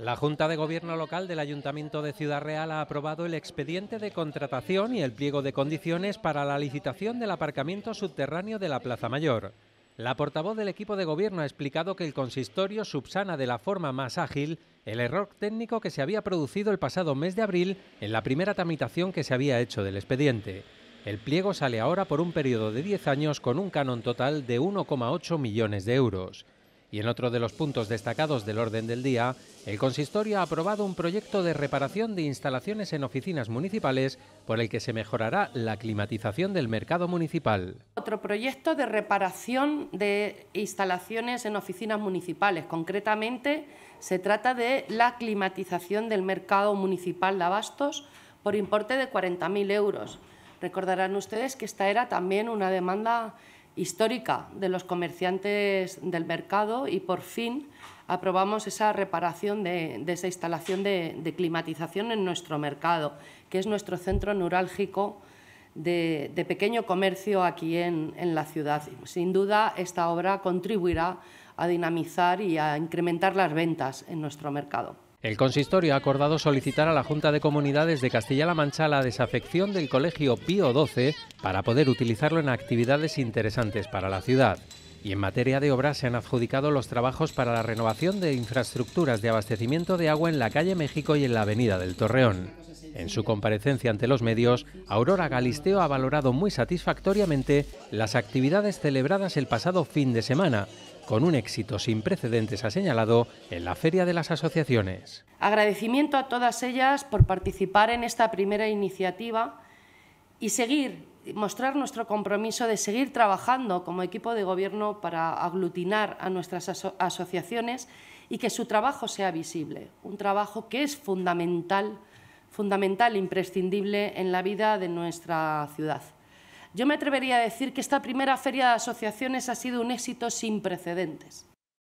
La Junta de Gobierno Local del Ayuntamiento de Ciudad Real ha aprobado el expediente de contratación y el pliego de condiciones para la licitación del aparcamiento subterráneo de la Plaza Mayor. La portavoz del equipo de gobierno ha explicado que el consistorio subsana de la forma más ágil el error técnico que se había producido el pasado mes de abril en la primera tramitación que se había hecho del expediente. El pliego sale ahora por un periodo de 10 años con un canon total de 1,8 millones de euros. Y en otro de los puntos destacados del orden del día, el consistorio ha aprobado un proyecto de reparación de instalaciones en oficinas municipales por el que se mejorará la climatización del mercado municipal. Otro proyecto de reparación de instalaciones en oficinas municipales. Concretamente, se trata de la climatización del mercado municipal de abastos por importe de 40.000 euros. Recordarán ustedes que esta era también una demanda histórica de los comerciantes del mercado y por fin aprobamos esa reparación de, esa instalación de, climatización en nuestro mercado, que es nuestro centro neurálgico de, pequeño comercio aquí en, la ciudad. Sin duda, esta obra contribuirá a dinamizar y a incrementar las ventas en nuestro mercado. El consistorio ha acordado solicitar a la Junta de Comunidades de Castilla-La Mancha la desafección del Colegio Pío XII para poder utilizarlo en actividades interesantes para la ciudad. Y en materia de obras se han adjudicado los trabajos para la renovación de infraestructuras de abastecimiento de agua en la calle México y en la avenida del Torreón. En su comparecencia ante los medios, Aurora Galisteo ha valorado muy satisfactoriamente las actividades celebradas el pasado fin de semana, con un éxito sin precedentes, ha señalado, en la Feria de las Asociaciones. Agradecimiento a todas ellas por participar en esta primera iniciativa y seguir, mostrar nuestro compromiso de seguir trabajando como equipo de gobierno para aglutinar a nuestras asociaciones y que su trabajo sea visible, un trabajo que es fundamental, fundamental, imprescindible en la vida de nuestra ciudad. Yo me atrevería a decir que esta primera feria de asociaciones ha sido un éxito sin precedentes.